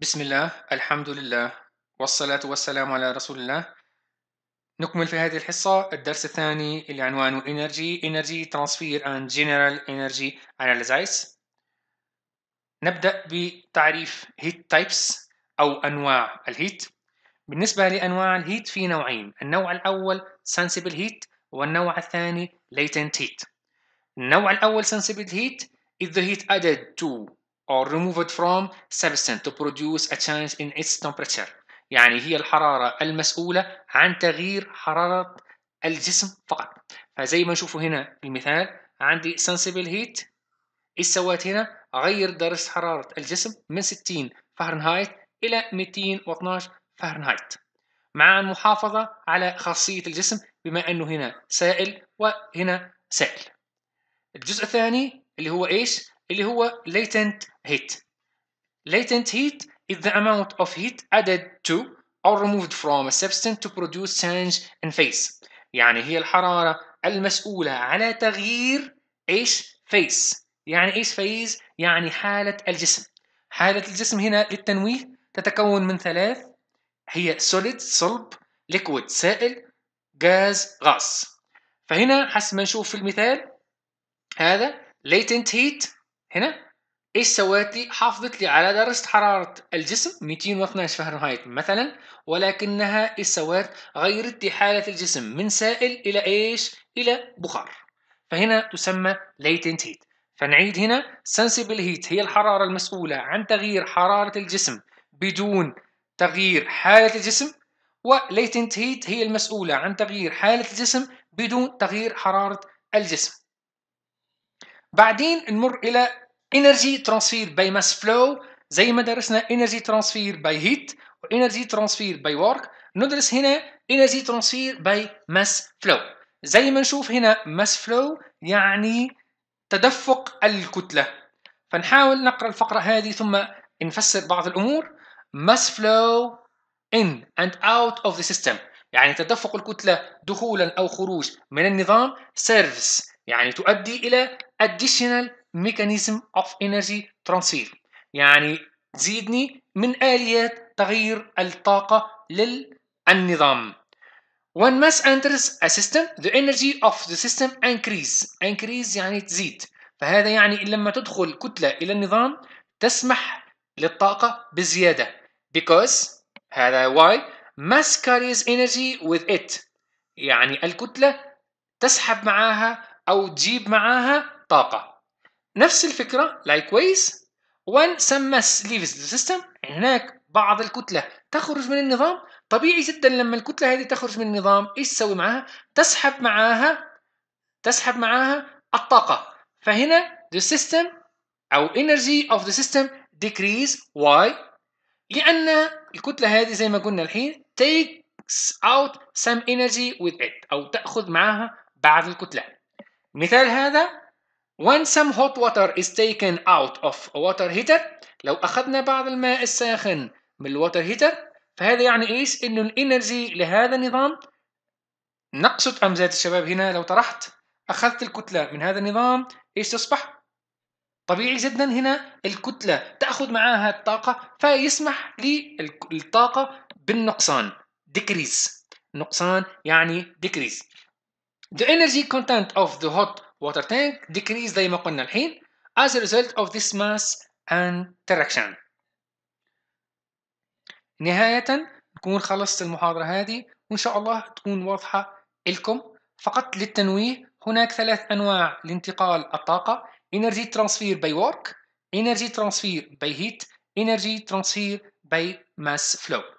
بسم الله الحمد لله والصلاة والسلام على رسول الله نكمل في هذه الحصة الدرس الثاني اللي عنوانه Energy Energy Transfer and General Energy Analysis نبدأ بتعريف Heat Types أو أنواع الهيت بالنسبة لأنواع الهيت في نوعين النوع الأول Sensible Heat والنوع الثاني Latent Heat النوع الأول Sensible Heat is the heat added to or removed from substance to produce a change in its temperature يعني هي الحرارة المسؤولة عن تغيير حرارة الجسم فقط فزي ما نشوفوا هنا المثال عندي sensible heat سويت هنا غير درجة حرارة الجسم من 60 فهرنهايت إلى 212 فهرنهايت مع المحافظة على خاصية الجسم بما أنه هنا سائل وهنا سائل الجزء الثاني اللي هو إيش اللي هو latent heat latent heat is the amount of heat added to or removed from a substance to produce change in phase يعني هي الحرارة المسؤولة على تغيير ايش phase يعني ايش phase يعني حالة الجسم حالة الجسم هنا للتنويه تتكون من ثلاث هي solid صلب liquid سائل غاز غاز فهنا حسب ما نشوف في المثال هذا latent heat هنا ايش سوت لي؟ حافظت لي على درجه حراره الجسم 212 فهرنهايت مثلا ولكنها ايش سوت؟ غيرت لي حاله الجسم من سائل الى ايش؟ الى بخار. فهنا تسمى latent heat. فنعيد هنا sensible heat هي الحراره المسؤوله عن تغيير حراره الجسم بدون تغيير حاله الجسم و latent heat هي المسؤولة عن تغيير حالة الجسم بدون تغيير حرارة الجسم. بعدين نمر إلى انرجي ترانسفير باي ماس فلو زي ما درسنا انرجي ترانسفير باي هيت وانرجي ترانسفير باي ورك ندرس هنا انرجي ترانسفير باي ماس فلو زي ما نشوف هنا ماس فلو يعني تدفق الكتله فنحاول نقرا الفقره هذه ثم نفسر بعض الامور ماس فلو in and out of the system يعني تدفق الكتله دخولا او خروج من النظام سيرفس يعني تؤدي الى additional mechanism of energy transfer يعني تزيدني من آليات تغيير الطاقة للنظام When mass enters a system the energy of the system increase increase يعني تزيد فهذا يعني لما تدخل كتلة إلى النظام تسمح للطاقة بزيادة because هذا why mass carries energy with it يعني الكتلة تسحب معاها أو تجيب معاها طاقة نفس الفكره لاي كويس وان سمى سليفز سيستم هناك بعض الكتله تخرج من النظام طبيعي جدا لما الكتله هذه تخرج من النظام ايش تسوي معها تسحب معاها تسحب معاها الطاقه فهنا the system او energy of the system decrease why لان الكتله هذه زي ما قلنا الحين takes out some energy with it او تاخذ معاها بعض الكتله مثال هذا When some hot water is taken out of a water heater لو أخذنا بعض الماء الساخن من الواتر هيتر فهذا يعني إيش؟ إنه الإنرجي لهذا النظام نقصت أم زادت الشباب هنا لو طرحت أخذت الكتلة من هذا النظام إيش تصبح؟ طبيعي جدا هنا الكتلة تأخذ معاها الطاقة فيسمح للطاقة بالنقصان decrease نقصان يعني decrease The energy content of the hot water tank decrease زي ما قلنا الحين as a result of this mass and نهاية نكون خلصت المحاضرة هذه وإن شاء الله تكون واضحة لكم فقط للتنويه هناك ثلاث أنواع لانتقال الطاقة Energy Transfer by Work Energy Transfer by Heat Energy Transfer by Mass Flow